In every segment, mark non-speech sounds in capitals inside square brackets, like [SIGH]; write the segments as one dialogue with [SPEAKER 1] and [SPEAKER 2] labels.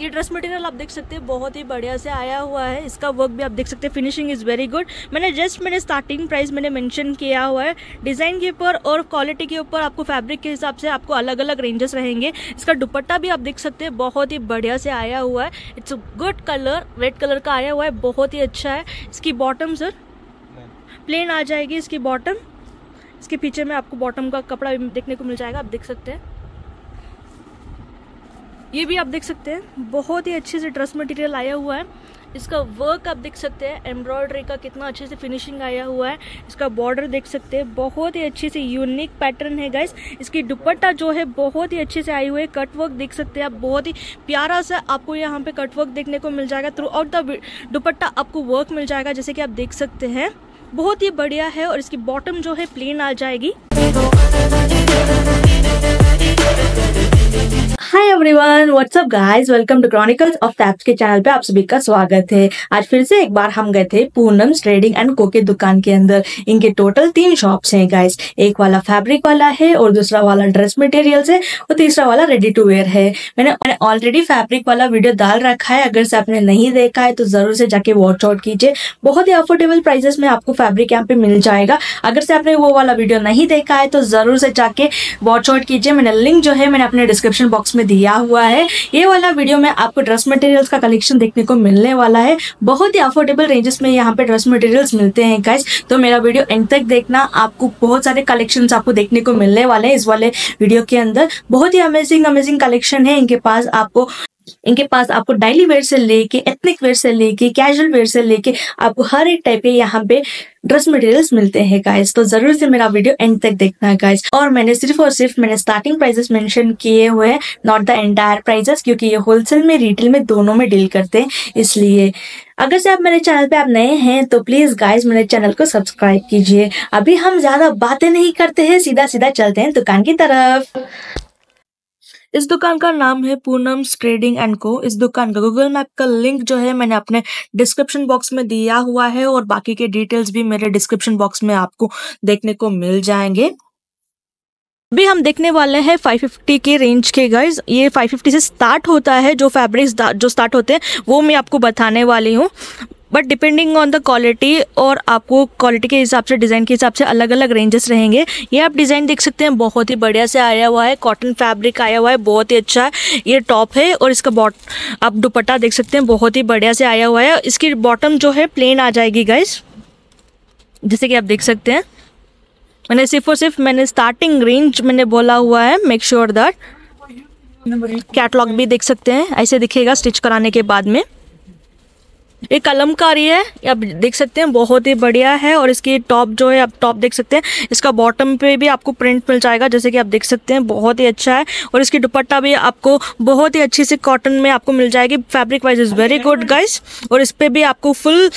[SPEAKER 1] ये dress material आप देख सकते हैं बहुत ही बढ़िया से आया हुआ है इसका वर्क भी आप देख सकते हैं फिनिशिंग इज़ वेरी गुड मैंने जस्ट मैंने स्टार्टिंग प्राइस मैंने मेंशन किया हुआ है डिज़ाइन के ऊपर और क्वालिटी के ऊपर आपको फैब्रिक के हिसाब से आपको अलग अलग रेंजेस रहेंगे इसका दुपट्टा भी आप देख सकते हैं बहुत ही बढ़िया से आया हुआ है it's good colour red colour का आया हुआ है बहुत ही अच्छा है इसकी बॉटम सर प्लेन आ जाएगी इसकी बॉटम इसके पीछे में आपको बॉटम का कपड़ा देखने को मिल जाएगा आप देख सकते हैं ये भी आप देख सकते हैं बहुत ही अच्छे से ड्रेस मटेरियल आया हुआ है इसका वर्क आप देख सकते हैं एम्ब्रॉयडरी का कितना अच्छे से फिनिशिंग आया हुआ है इसका बॉर्डर देख सकते हैं बहुत ही अच्छे से यूनिक पैटर्न है गाइस इसकी दुपट्टा जो है बहुत ही अच्छे से आई हुई है कट वर्क देख सकते हैं आप बहुत ही प्यारा सा आपको यहाँ पे कट वर्क देखने को मिल जाएगा थ्रू आउट दुपट्टा आपको वर्क मिल जाएगा जैसे कि आप देख सकते हैं बहुत ही बढ़िया है और इसकी बॉटम जो है प्लेन आ जाएगी hi everyone what's up guys welcome to Chronicles of Taps के चैनल पे आप सभी का स्वागत है आज फिर से एक बार हम गए थे पूनम ट्रेडिंग एंड को के दुकान के अंदर इनके टोटल तीन शॉप्स हैं गाइस एक वाला फैब्रिक वाला है और दूसरा वाला ड्रेस मटेरियल है और तीसरा वाला रेडी टू वेयर है मैंने ऑलरेडी फैब्रिक वाला वीडियो डाल रखा है अगर से आपने नहीं देखा है तो जरूर से जाके वॉच आउट कीजिए बहुत ही अफोर्डेबल प्राइजेस में आपको फैब्रिक यहाँ पे मिल जाएगा अगर से आपने वो वाला वीडियो नहीं देखा है तो जरूर से जाके वॉच आउट कीजिए मैंने लिंक जो है मैंने अपने डिस्क्रिप्शन बॉक्स बॉक्स में दिया हुआ है ये वाला वीडियो में आपको ड्रेस मटेरियल्स का कलेक्शन देखने को मिलने वाला है बहुत ही अफोर्डेबल रेंजेस में यहाँ पे ड्रेस मटेरियल्स मिलते हैं गाइज तो मेरा वीडियो एंड तक देखना आपको बहुत सारे कलेक्शन आपको देखने को मिलने वाले हैं इस वाले वीडियो के अंदर बहुत ही अमेजिंग अमेजिंग कलेक्शन है इनके पास आपको इनके पास आपको डेली वेयर से लेके एथनिक वेयर से लेके कैजुअल वेयर से लेके आपको हर एक टाइप के यहाँ पे ड्रेस मटेरियल्स मिलते हैं गाइस तो जरूर से मेरा वीडियो एंड तक देखना गाइस और मैंने सिर्फ और सिर्फ मैंने स्टार्टिंग प्राइजेस मेंशन किए हुए हैं नॉट द एंटायर प्राइजेस क्योंकि ये होलसेल में रिटेल में दोनों में डील करते हैं इसलिए अगर से आप मेरे चैनल पे आप नए हैं तो प्लीज़ गाइज मेरे चैनल को सब्सक्राइब कीजिए अभी हम ज़्यादा बातें नहीं करते हैं सीधा सीधा चलते हैं दुकान की तरफ इस दुकान का नाम है पूनम ट्रेडिंग एंड को इस दुकान का गूगल मैप का लिंक जो है मैंने अपने डिस्क्रिप्शन बॉक्स में दिया हुआ है और बाकी के डिटेल्स भी मेरे डिस्क्रिप्शन बॉक्स में आपको देखने को मिल जाएंगे अभी हम देखने वाले हैं 550 के रेंज के गाइज ये 550 से स्टार्ट होता है जो फैब्रिक्स जो स्टार्ट होते हैं वो मैं आपको बताने वाली हूँ but depending on the quality और आपको क्वालिटी के हिसाब से डिज़ाइन के हिसाब से अलग अलग रेंजेस रहेंगे ये आप डिज़ाइन देख सकते हैं बहुत ही बढ़िया से आया हुआ है कॉटन फैब्रिक आया हुआ है बहुत ही अच्छा है ये टॉप है और इसका बॉट आप दुपट्टा देख सकते हैं बहुत ही बढ़िया से आया हुआ है इसकी बॉटम जो है प्लेन आ जाएगी गाइज जैसे कि आप देख सकते हैं मैंने सिर्फ और सिर्फ मैंने स्टार्टिंग रेंज मैंने बोला हुआ है मेक श्योर दैट कैटलॉग भी देख सकते हैं ऐसे दिखेगा स्टिच कराने के बाद में ये कलमकारी है आप देख सकते हैं बहुत ही बढ़िया है और इसकी टॉप जो है आप टॉप देख सकते हैं इसका बॉटम पे भी आपको प्रिंट मिल जाएगा जैसे कि आप देख सकते हैं बहुत ही अच्छा है और इसकी दुपट्टा भी आपको बहुत ही अच्छी सी कॉटन में आपको मिल जाएगी fabric wise is very good guys और इस पर भी आपको फुल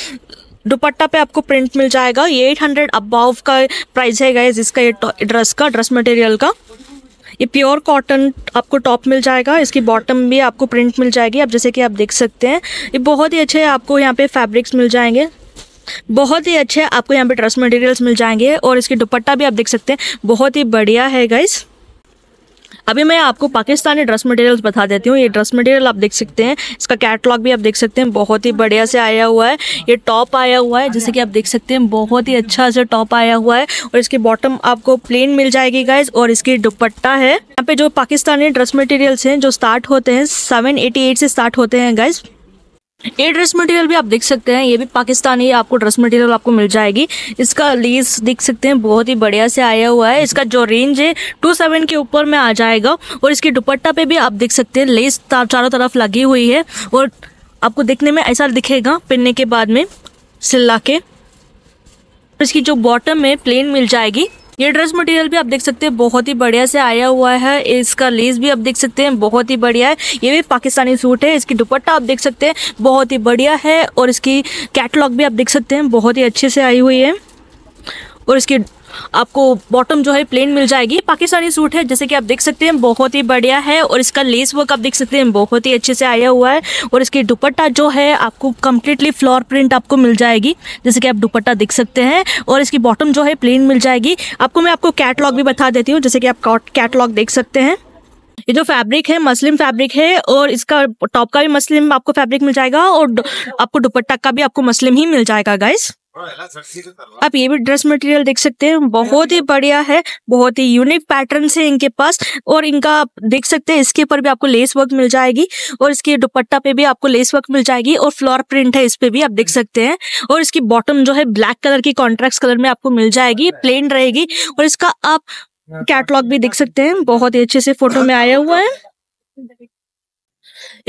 [SPEAKER 1] दुपट्टा पे आपको प्रिंट मिल जाएगा ये एट हंड्रेड का प्राइस है गाइज इसका ये ड्रेस का ड्रेस मटेरियल का ये प्योर कॉटन आपको टॉप मिल जाएगा इसकी बॉटम भी आपको प्रिंट मिल जाएगी आप जैसे कि आप देख सकते हैं ये बहुत ही अच्छे आपको यहाँ पे फैब्रिक्स मिल जाएंगे बहुत ही अच्छे आपको यहाँ पे ड्रेस मटेरियल्स मिल जाएंगे और इसकी दुपट्टा भी आप देख सकते हैं बहुत ही बढ़िया है गाइज़ अभी मैं आपको पाकिस्तानी ड्रेस मटेरियल्स बता देती हूँ ये ड्रेस मटेरियल आप देख सकते हैं इसका कैटलॉग भी आप देख सकते हैं बहुत ही बढ़िया से आया हुआ है ये टॉप आया हुआ है जैसे कि आप देख सकते हैं बहुत ही अच्छा से टॉप आया हुआ है और इसकी बॉटम आपको प्लेन मिल जाएगी गाइज और इसकी दुपट्टा है यहाँ पे जो पाकिस्तानी ड्रेस मटेरियल्स हैं जो स्टार्ट होते हैं सेवन से स्टार्ट होते हैं गाइज ये ड्रेस मटेरियल भी आप देख सकते हैं ये भी पाकिस्तानी आपको ड्रेस मटेरियल आपको मिल जाएगी इसका लेस देख सकते हैं बहुत ही बढ़िया से आया हुआ है इसका जो रेंज है टू सेवन के ऊपर में आ जाएगा और इसके दुपट्टा पे भी आप देख सकते हैं लेस चारों तरफ लगी हुई है और आपको देखने में ऐसा दिखेगा पहनने के बाद में सिल्ला के इसकी जो बॉटम है प्लेन मिल जाएगी ये ड्रेस मटेरियल भी आप देख सकते हैं बहुत ही बढ़िया से आया हुआ है इसका लेस भी आप देख सकते हैं बहुत ही बढ़िया है ये भी पाकिस्तानी सूट है इसकी दुपट्टा आप देख सकते हैं बहुत ही बढ़िया है और इसकी कैटलॉग भी आप देख सकते हैं बहुत ही अच्छे से आई हुई है और इसकी आपको बॉटम जो है प्लेन मिल जाएगी पाकिस्तानी सूट है जैसे कि आप देख सकते हैं बहुत ही बढ़िया है और इसका लेस वर्क आप देख सकते हैं बहुत ही अच्छे से आया हुआ है और इसकी दुपट्टा जो है आपको कम्प्लीटली फ्लोर प्रिंट आपको मिल जाएगी जैसे कि आप दुपट्टा देख सकते हैं और इसकी बॉटम जो है प्लेन मिल जाएगी आपको मैं आपको कैटलॉग भी बता देती हूँ जैसे कि आप कैटलॉग देख सकते हैं ये जो फैब्रिक है मस्लिम फैब्रिक है और इसका टॉप का भी मस्लिम आपको फैब्रिक मिल जाएगा और आपको दुपट्टा का भी आपको मसलिम ही मिल जाएगा गाइस आप ये भी ड्रेस मटेरियल देख सकते हैं बहुत ही बढ़िया है बहुत ही यूनिक पैटर्न है इनके पास और इनका आप देख सकते हैं इसके ऊपर भी आपको लेस वर्क मिल जाएगी और इसके दुपट्टा पे भी आपको लेस वर्क मिल जाएगी और फ्लोर प्रिंट है इस पे भी आप देख hmm. सकते हैं और इसकी बॉटम जो है ब्लैक कलर की कॉन्ट्रेक्ट कलर में आपको मिल जाएगी प्लेन रहेगी और इसका आप कैटलॉग भी देख सकते हैं बहुत ही अच्छे से फोटो में आया हुआ है [LAUGHS]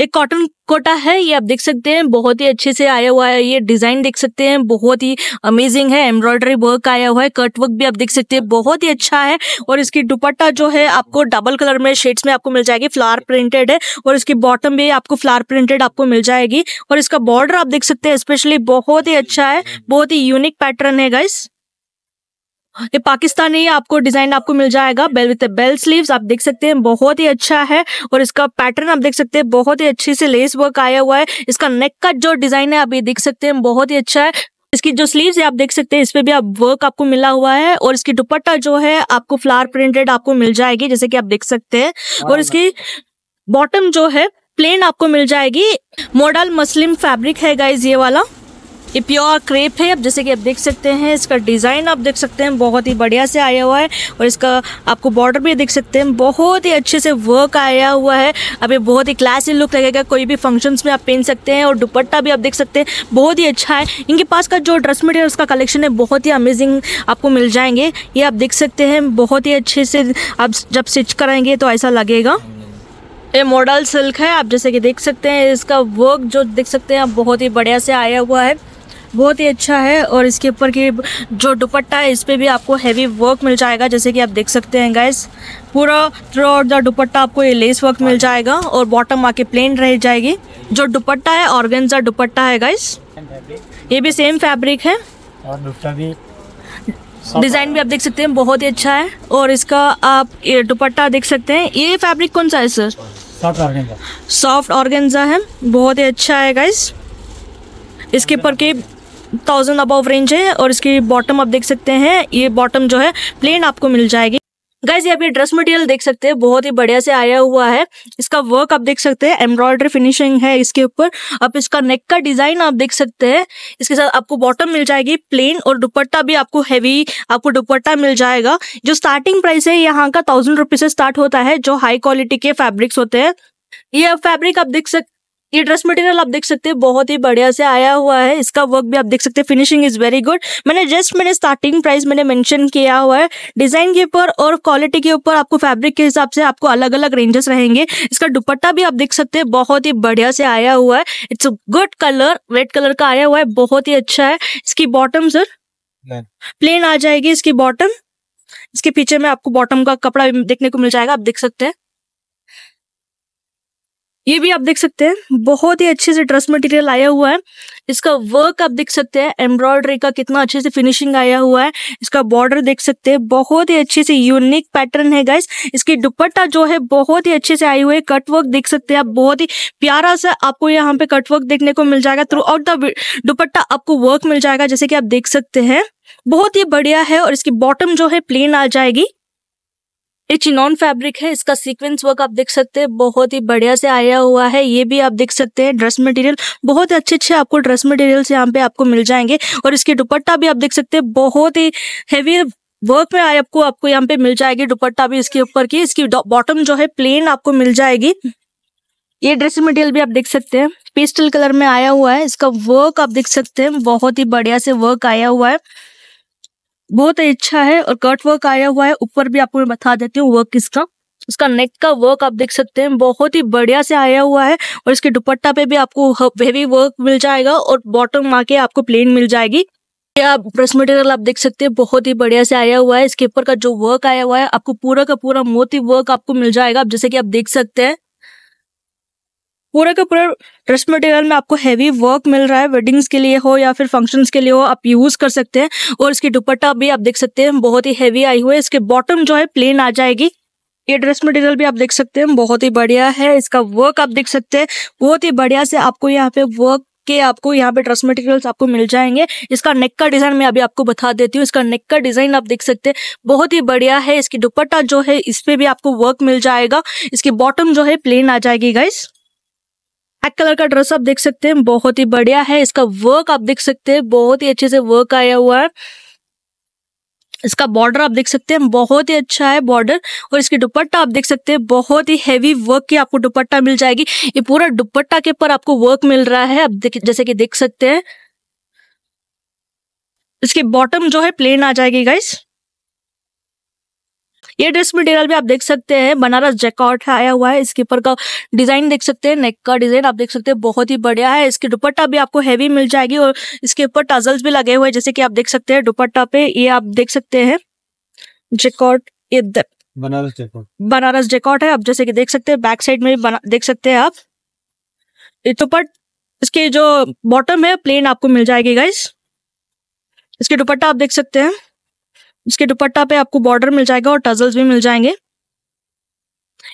[SPEAKER 1] एक कॉटन कोटा है ये आप देख सकते हैं बहुत ही अच्छे से आया हुआ है ये डिजाइन देख सकते हैं बहुत ही अमेजिंग है एम्ब्रॉयडरी वर्क आया हुआ है कट वर्क भी आप देख सकते हैं बहुत ही अच्छा है और इसकी दुपट्टा जो है आपको डबल कलर में शेड्स में आपको मिल जाएगी फ्लावर प्रिंटेड है और इसकी बॉटम भी आपको फ्लावर प्रिंटेड आपको मिल जाएगी और इसका बॉर्डर आप देख सकते हैं स्पेशली बहुत ही अच्छा है हम्म। बहुत ही यूनिक पैटर्न है गाइस ये पाकिस्तानी आपको डिजाइन आपको मिल जाएगा बेल विथ बेल स्लीव्स आप देख सकते हैं बहुत ही अच्छा है और इसका पैटर्न आप देख सकते हैं बहुत ही अच्छे से लेस वर्क आया हुआ है इसका नेक का जो डिजाइन है आप ये देख सकते हैं बहुत ही अच्छा है इसकी जो स्लीव्स है आप देख सकते हैं इस पर भी आप वर्क आपको मिला हुआ है और इसकी दुपट्टा जो है आपको फ्लावर प्रिंटेड आपको मिल जाएगी जैसे कि आप देख सकते हैं और इसकी बॉटम जो है प्लेन आपको मिल जाएगी मॉडल मस्लिम फैब्रिक है गाइज ये वाला ये प्योर क्रेप है अब जैसे कि आप देख सकते हैं इसका डिज़ाइन आप देख सकते हैं बहुत ही बढ़िया से आया हुआ है और इसका आपको बॉर्डर भी देख सकते हैं बहुत ही अच्छे से वर्क आया हुआ है अब ये बहुत ही क्लासी लुक लगेगा कोई भी फंक्शंस में आप पहन सकते हैं और दुपट्टा भी आप देख सकते हैं बहुत ही अच्छा है इनके पास का जो ड्रेस मटेरियल उसका कलेक्शन है बहुत ही अमेजिंग आपको मिल जाएंगे ये आप देख सकते हैं बहुत ही अच्छे से आप जब स्टिच कराएंगे तो ऐसा लगेगा ये मॉडल सिल्क है आप जैसे कि देख सकते हैं इसका वर्क जो देख सकते हैं आप बहुत ही बढ़िया से आया हुआ है बहुत ही अच्छा है और इसके ऊपर की जो दुपट्टा है इस पर भी आपको हैवी वर्क मिल जाएगा जैसे कि आप देख सकते हैं गैस पूरा थ्रू आउट द दुपट्टा आपको ये लेस वर्क मिल जाएगा और बॉटम आके प्लेन रह जाएगी जो दुपट्टा है ऑर्गेन्जा दुपट्टा है गैस ये भी सेम फैब्रिक है और डिज़ाइन भी आप देख सकते हैं बहुत ही अच्छा है और इसका आप ये दुपट्टा देख सकते हैं ये फैब्रिक कौन सा है sir soft organza soft organza है बहुत ही अच्छा है गाइस इसके ऊपर के थाउजेंड अबव रेंज है और इसकी बॉटम आप देख सकते हैं ये बॉटम जो है प्लेन आपको मिल जाएगी गाइज ये अभी ड्रेस मटेरियल देख सकते हैं बहुत ही बढ़िया से आया हुआ है इसका वर्क आप देख सकते हैं एम्ब्रॉयडरी फिनिशिंग है इसके ऊपर अब इसका नेक का डिजाइन आप देख सकते हैं इसके साथ आपको बॉटम मिल जाएगी प्लेन और दुपट्टा भी आपको हैवी आपको दुपट्टा मिल जाएगा जो स्टार्टिंग प्राइस है यहाँ का थाउजेंड रुपीज से स्टार्ट होता है जो हाई क्वालिटी के फैब्रिक्स होते हैं ये फैब्रिक आप देख सकते ये ड्रेस मटेरियल आप देख सकते हैं बहुत ही बढ़िया से आया हुआ है इसका वर्क भी आप देख सकते हैं फिनिशिंग इज वेरी गुड मैंने जस्ट मैंने स्टार्टिंग प्राइस मैंने मेंशन किया हुआ है डिजाइन के ऊपर और क्वालिटी के ऊपर आपको फैब्रिक के हिसाब से आपको अलग अलग रेंजेस रहेंगे इसका दुपट्टा भी आप देख सकते हैं बहुत ही बढ़िया से आया हुआ है it's a good colour red colour का आया हुआ है बहुत ही अच्छा है इसकी बॉटम सर प्लेन आ जाएगी इसकी बॉटम इसके पीछे में आपको बॉटम का कपड़ा देखने को मिल जाएगा आप देख सकते हैं ये भी आप देख सकते हैं बहुत ही अच्छे से ड्रेस मटेरियल आया हुआ है इसका वर्क आप देख सकते हैं एम्ब्रॉयडरी का कितना अच्छे से फिनिशिंग आया हुआ है इसका बॉर्डर देख सकते हैं बहुत ही अच्छे से यूनिक पैटर्न है गाइस इसकी दुपट्टा जो है बहुत ही अच्छे से आई हुई है कटवर्क देख सकते हैं आप बहुत ही प्यारा सा आपको यहाँ पे कटवर्क देखने को मिल जाएगा थ्रू आउट दुपट्टा आपको वर्क मिल जाएगा जैसे कि आप देख सकते हैं बहुत ही बढ़िया है और इसकी बॉटम जो है प्लेन आ जाएगी ये चिनॉन फैब्रिक है इसका सीक्वेंस वर्क आप देख सकते हैं बहुत ही बढ़िया से आया हुआ है ये भी आप देख सकते हैं ड्रेस मटेरियल बहुत अच्छे अच्छे आपको ड्रेस मटेरियल्स यहाँ पे आपको मिल जाएंगे और इसके दुपट्टा भी आप देख सकते हैं बहुत ही हैवी वर्क में आए आपको आपको यहाँ पे मिल जाएगी दुपट्टा भी इसके ऊपर की इसकी बॉटम जो है प्लेन आपको मिल जाएगी ये ड्रेस मटेरियल भी आप देख सकते हैं पेस्टल कलर में आया हुआ है इसका वर्क आप देख सकते हैं बहुत ही बढ़िया से वर्क आया हुआ है बहुत ही अच्छा है और कट वर्क आया हुआ है ऊपर भी आपको मैं बता देती हूँ वर्क किसका उसका नेक का वर्क आप देख सकते हैं बहुत ही बढ़िया से आया हुआ है और इसके दुपट्टा पे भी आपको हेवी वर्क मिल जाएगा और बॉटम आके आपको प्लेन मिल जाएगी आप ड्रेस मटेरियल आप देख सकते हैं बहुत ही बढ़िया से आया हुआ है इसके ऊपर का जो वर्क आया हुआ है आपको पूरा का पूरा मोती वर्क आपको मिल जाएगा आप जैसे कि आप देख सकते हैं पूरा का पूरा ड्रेस मटेरियल में आपको हैवी वर्क मिल रहा है वेडिंग्स के लिए हो या फिर फंक्शंस के लिए हो आप यूज कर सकते हैं और इसकी दुपट्टा भी आप देख सकते हैं बहुत ही हैवी आई हुई है इसके बॉटम जो है प्लेन आ जाएगी ये ड्रेस मटेरियल भी आप देख सकते हैं बहुत ही बढ़िया है इसका वर्क आप देख सकते हैं बहुत ही बढ़िया से आपको यहाँ पे वर्क के आपको यहाँ पे ड्रेस मटेरियल्स आपको मिल जाएंगे इसका नेक का डिजाइन मैं अभी आपको बता देती हूँ इसका नेक का डिजाइन आप देख सकते हैं बहुत ही बढ़िया है इसकी दुपट्टा जो है इस पे भी आपको वर्क मिल जाएगा इसकी बॉटम जो है प्लेन आ जाएगी गाइस ब्लैक कलर का ड्रेस आप देख सकते हैं बहुत ही बढ़िया है इसका वर्क आप देख सकते हैं बहुत ही अच्छे से वर्क आया हुआ है इसका बॉर्डर आप देख सकते हैं बहुत ही अच्छा है बॉर्डर और इसकी दुपट्टा आप देख सकते हैं बहुत ही हैवी वर्क की आपको दुपट्टा मिल जाएगी ये पूरा दुपट्टा के ऊपर आपको वर्क मिल रहा है आप जैसे कि देख सकते हैं इसकी बॉटम जो है प्लेन आ जाएगी गाइस ये ड्रेस मटेरियल भी आप देख सकते हैं बनारस जैकॉट आया हुआ है इसके ऊपर का डिजाइन देख सकते हैं नेक का डिजाइन आप देख सकते हैं बहुत ही बढ़िया है इसकी दुपट्टा भी आपको हैवी मिल जाएगी और इसके ऊपर टजल्स भी लगे हुए हैं जैसे कि आप देख सकते हैं दुपट्टा पे ये आप देख सकते हैं जैकॉट ये बनारस जैकॉट बनारस जैकॉट है आप जैसे कि देख सकते हैं बैक साइड में भी देख सकते हैं आप दुपट तो इसके जो बॉटम है प्लेन आपको मिल जाएगी गाइस इसके दुपट्टा आप देख सकते हैं इसके दुपट्टा पे आपको बॉर्डर मिल जाएगा और टजल्स भी मिल जाएंगे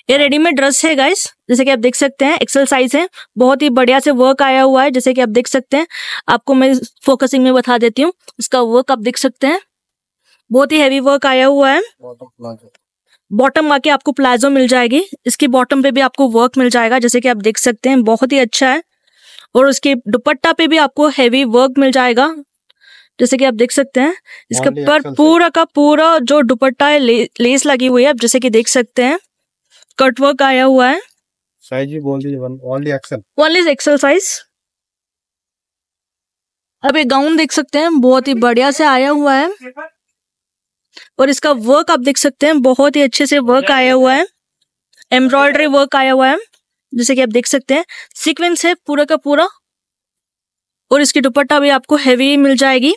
[SPEAKER 1] ये रेडीमेड ड्रेस है गाइस जैसे कि आप देख सकते हैं एक्सेल साइज है बहुत ही बढ़िया से वर्क आया हुआ है जैसे कि आप देख सकते हैं आपको मैं फोकसिंग में बता देती हूँ इसका वर्क आप देख सकते हैं बहुत ही हैवी वर्क आया हुआ है बॉटम आके आपको प्लाजो मिल जाएगी इसकी बॉटम पे भी आपको वर्क मिल जाएगा जैसे कि आप देख सकते हैं बहुत ही अच्छा है और उसके दुपट्टा पे भी आपको हैवी वर्क मिल जाएगा जैसे कि आप देख सकते हैं इसके पर पूरा का पूरा जो दुपट्टा है ले, लेस लगी हुई है आप जैसे कि देख सकते हैं कटवर्क आया हुआ है साइज भी बोल दीजिए only XL only XL size अब ये गाउन देख सकते हैं बहुत ही बढ़िया से आया हुआ है और इसका वर्क आप देख सकते हैं बहुत ही अच्छे से वर्क आया हुआ है एम्ब्रॉयडरी वर्क आया हुआ है जैसे कि आप देख सकते हैं सीक्वेंस है पूरा का पूरा और इसकी दुपट्टा भी आपको हैवी मिल जाएगी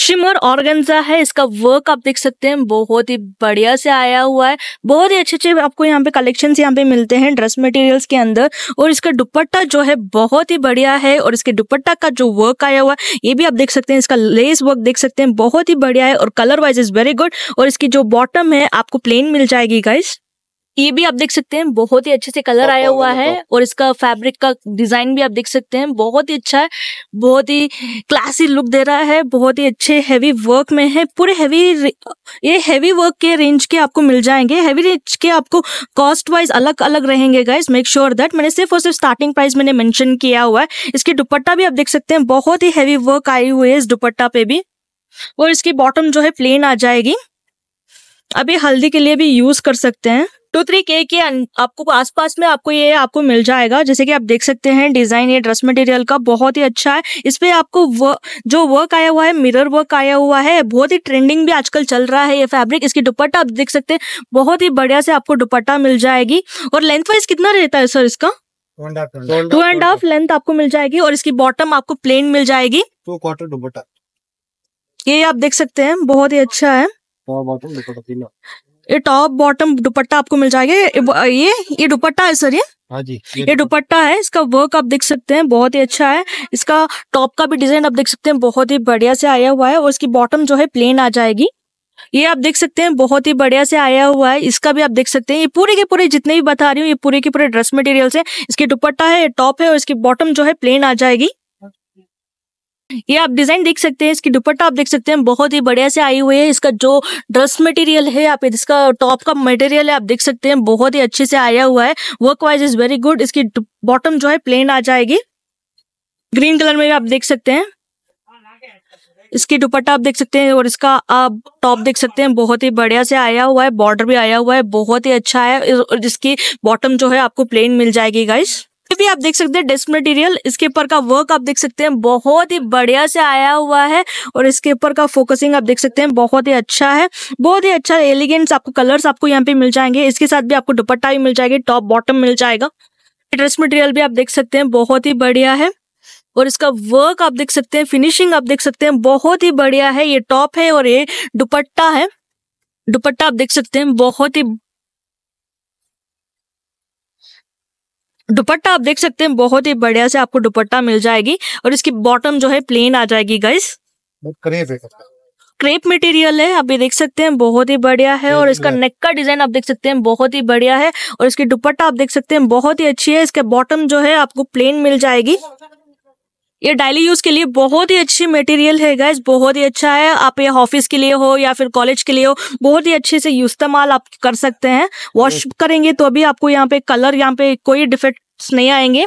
[SPEAKER 1] शिमर ऑर्गेंजा है इसका वर्क आप देख सकते हैं बहुत ही बढ़िया से आया हुआ है बहुत ही अच्छे अच्छे आपको यहाँ पे कलेक्शंस यहाँ पे मिलते हैं ड्रेस मटेरियल्स के अंदर और इसका दुपट्टा जो है बहुत ही बढ़िया है और इसके दुपट्टा का जो वर्क आया हुआ है ये भी आप देख सकते हैं इसका लेस वर्क देख सकते हैं बहुत ही बढ़िया है और colour wise is very good और इसकी जो बॉटम है आपको प्लेन मिल जाएगी गाइस ये भी आप देख सकते हैं बहुत ही अच्छे से कलर आया हुआ है और इसका फैब्रिक का डिजाइन भी आप देख सकते हैं बहुत ही अच्छा है बहुत ही क्लासी लुक दे रहा है बहुत ही अच्छे हैवी वर्क में है पूरे हैवी ये हैवी वर्क के रेंज के आपको मिल जाएंगे हैवी रेंज के आपको कॉस्ट वाइज अलग अलग रहेंगे गाइज मेक श्योर दैट मैंने सिर्फ और सिर्फ स्टार्टिंग प्राइस मैंने मैंशन किया हुआ है इसकी दुपट्टा भी आप देख सकते हैं बहुत ही हैवी वर्क आई हुई है इस दुपट्टा पे भी और इसकी बॉटम जो है प्लेन आ जाएगी अभी हल्दी के लिए भी यूज कर सकते हैं टू थ्री के के आपको आसपास में आपको ये आपको मिल जाएगा जैसे कि आप देख सकते हैं डिजाइन ये ड्रेस मटेरियल का बहुत ही अच्छा है इस पर आपको वो, जो वर्क आया हुआ है मिरर वर्क आया हुआ है बहुत ही ट्रेंडिंग भी आजकल चल रहा है ये फैब्रिक इसकी दुपट्टा आप देख सकते हैं बहुत ही बढ़िया से आपको दुपट्टा मिल जाएगी और लेंथ वाइज कितना रहता है सर इसका टू एंड हाफ लेंथ आपको मिल जाएगी और इसकी बॉटम आपको प्लेन मिल जाएगी टू क्वार्टर दुपट्टा ये आप देख सकते हैं बहुत ही अच्छा है ये टॉप बॉटम दुपट्टा आपको मिल जाएगा ये ये दुपट्टा है सर ये हाँ जी ये दुपट्टा है इसका वर्क आप देख सकते हैं बहुत ही अच्छा है इसका टॉप का भी डिजाइन आप देख सकते हैं बहुत ही बढ़िया से आया हुआ है और इसकी बॉटम जो है प्लेन आ जाएगी ये आप देख सकते हैं बहुत ही बढ़िया से आया हुआ है इसका भी आप देख सकते हैं ये पूरे के पूरे जितने भी बता रही हूँ ये पूरे के पूरे ड्रेस मटेरियल है इसके दुपट्टा है टॉप है और इसकी बॉटम जो है प्लेन आ जाएगी ये आप डिजाइन देख सकते हैं इसकी दुपट्टा आप देख सकते हैं बहुत ही बढ़िया से आई हुई है इसका जो ड्रेस मटेरियल है आप इसका टॉप का मटेरियल है आप देख सकते हैं बहुत ही अच्छे से आया हुआ है work wise is very good इसकी बॉटम जो है प्लेन आ जाएगी ग्रीन कलर में भी आप देख सकते हैं इसकी दुपट्टा आप देख सकते हैं और इसका आप टॉप देख सकते हैं बहुत ही बढ़िया से आया हुआ है बॉर्डर भी आया हुआ है बहुत ही अच्छा है और इसकी बॉटम जो है आपको प्लेन मिल जाएगी गाइस भी आप देख सकते हैं डेस्क मटेरियल इसके ऊपर का वर्क आप देख सकते हैं बहुत ही बढ़िया से आया हुआ है और इसके ऊपर का फोकसिंग आप देख सकते हैं बहुत ही अच्छा है बहुत ही अच्छा एलिगेंट्स आपको कलर्स आपको यहाँ पे मिल जाएंगे इसके साथ भी आपको दुपट्टा भी मिल जाएगी टॉप बॉटम मिल जाएगा ड्रेस मटेरियल भी आप देख सकते हैं बहुत ही बढ़िया है और इसका वर्क आप देख सकते हैं फिनिशिंग आप देख सकते हैं बहुत ही बढ़िया है ये टॉप है और ये दुपट्टा है दुपट्टा आप देख सकते हैं बहुत ही दुपट्टा आप देख सकते हैं बहुत ही बढ़िया से आपको दुपट्टा मिल जाएगी और इसकी बॉटम जो है प्लेन आ जाएगी गाइस क्रेप मटेरियल है आप ये देख सकते हैं बहुत ही बढ़िया है और इसका नेक का डिजाइन आप देख सकते हैं बहुत ही बढ़िया है और इसकी दुपट्टा आप देख सकते हैं बहुत ही अच्छी है इसके बॉटम जो है आपको प्लेन मिल जाएगी ये डेली यूज के लिए बहुत ही अच्छी मटेरियल है गैस बहुत ही अच्छा है आप ये ऑफिस के लिए हो या फिर कॉलेज के लिए हो बहुत ही अच्छे से इस्तेमाल आप कर सकते हैं वॉश करेंगे तो भी आपको यहाँ पे कलर यहाँ पे कोई डिफेक्ट नहीं आएंगे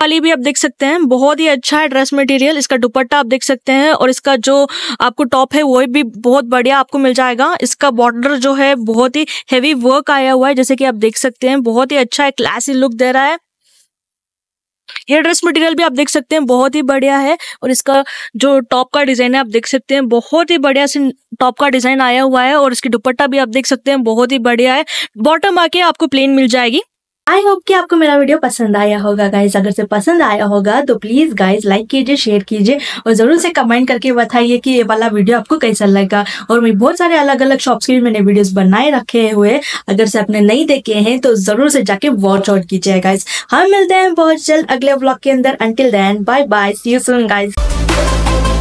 [SPEAKER 1] वाली भी आप देख सकते हैं बहुत ही अच्छा है ड्रेस मटेरियल इसका दुपट्टा आप देख सकते हैं और इसका जो आपको टॉप है वो भी बहुत बढ़िया आपको मिल जाएगा इसका बॉर्डर जो है बहुत ही हैवी वर्क आया हुआ है जैसे कि आप देख सकते हैं बहुत ही अच्छा है क्लासी लुक दे रहा है हेयर ड्रेस मटेरियल भी आप देख सकते हैं बहुत ही बढ़िया है और इसका जो टॉप का डिजाइन है आप देख सकते हैं बहुत ही बढ़िया से टॉप का डिजाइन आया हुआ है और इसकी दुपट्टा भी आप देख सकते हैं बहुत ही बढ़िया है बॉटम आके आपको प्लेन मिल जाएगी आई होप कि आपको मेरा वीडियो पसंद आया होगा गाइज अगर से पसंद आया होगा तो प्लीज गाइज लाइक कीजिए शेयर कीजिए और जरूर से कमेंट करके बताइए कि ये वाला वीडियो आपको कैसा लगा और मैं बहुत सारे अलग अलग शॉप्स के भी मैंने वीडियोस बनाए रखे हुए अगर से आपने नहीं देखे हैं तो जरूर से जाके वॉच आउट कीजिए गाइज हम हाँ, मिलते हैं बहुत जल्द अगले ब्लॉग के अंदर until then bye bye see you soon guys